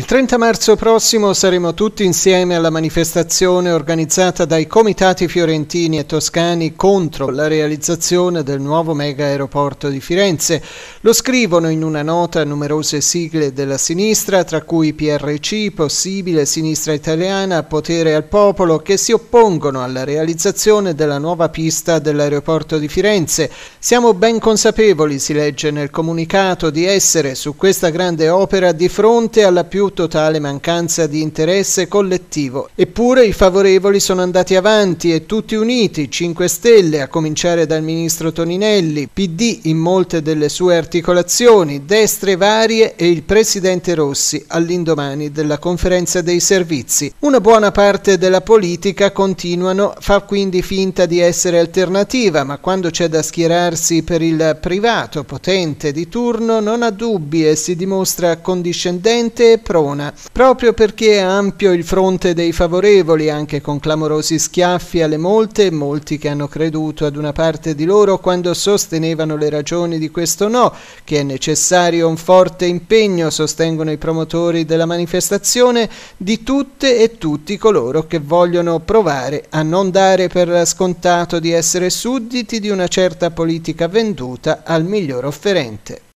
Il 30 marzo prossimo saremo tutti insieme alla manifestazione organizzata dai comitati fiorentini e toscani contro la realizzazione del nuovo mega aeroporto di Firenze. Lo scrivono in una nota numerose sigle della sinistra, tra cui PRC, Possibile, Sinistra Italiana, Potere al Popolo, che si oppongono alla realizzazione della nuova pista dell'aeroporto di Firenze. Siamo ben consapevoli, si legge nel comunicato, di essere su questa grande opera di fronte alla più totale mancanza di interesse collettivo. Eppure i favorevoli sono andati avanti e tutti uniti, 5 Stelle, a cominciare dal ministro Toninelli, PD in molte delle sue articolazioni, destre varie e il presidente Rossi all'indomani della conferenza dei servizi. Una buona parte della politica continuano, fa quindi finta di essere alternativa, ma quando c'è da schierarsi per il privato potente di turno non ha dubbi e si dimostra condiscendente e prona, proprio perché è ampio il fronte dei favorevoli, anche con clamorosi schiaffi alle molte e molti che hanno creduto ad una parte di loro quando sostenevano le ragioni di questo no, che è necessario un forte impegno, sostengono i promotori della manifestazione, di tutte e tutti coloro che vogliono provare a non dare per scontato di essere sudditi di una certa politica venduta al miglior offerente.